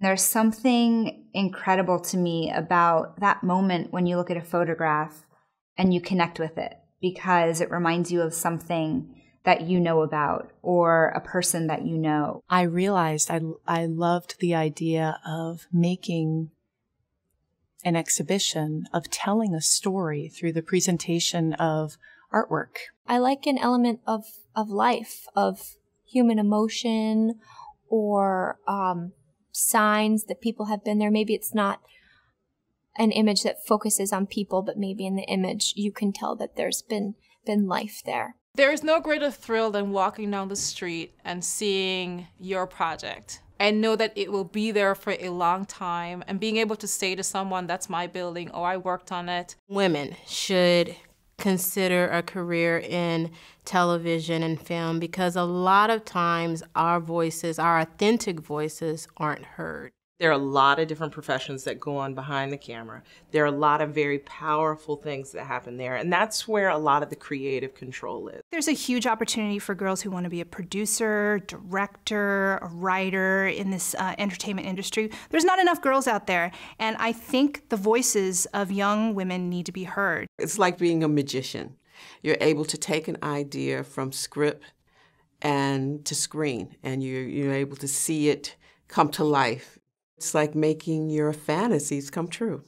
There's something incredible to me about that moment when you look at a photograph and you connect with it because it reminds you of something that you know about or a person that you know. I realized I, I loved the idea of making an exhibition, of telling a story through the presentation of artwork. I like an element of, of life, of human emotion or um, signs that people have been there. Maybe it's not an image that focuses on people, but maybe in the image you can tell that there's been been life there. There is no greater thrill than walking down the street and seeing your project and know that it will be there for a long time and being able to say to someone that's my building Oh, I worked on it. Women should consider a career in television and film because a lot of times our voices, our authentic voices, aren't heard. There are a lot of different professions that go on behind the camera. There are a lot of very powerful things that happen there, and that's where a lot of the creative control is. There's a huge opportunity for girls who want to be a producer, director, a writer in this uh, entertainment industry. There's not enough girls out there, and I think the voices of young women need to be heard. It's like being a magician. You're able to take an idea from script and to screen, and you're, you're able to see it come to life it's like making your fantasies come true.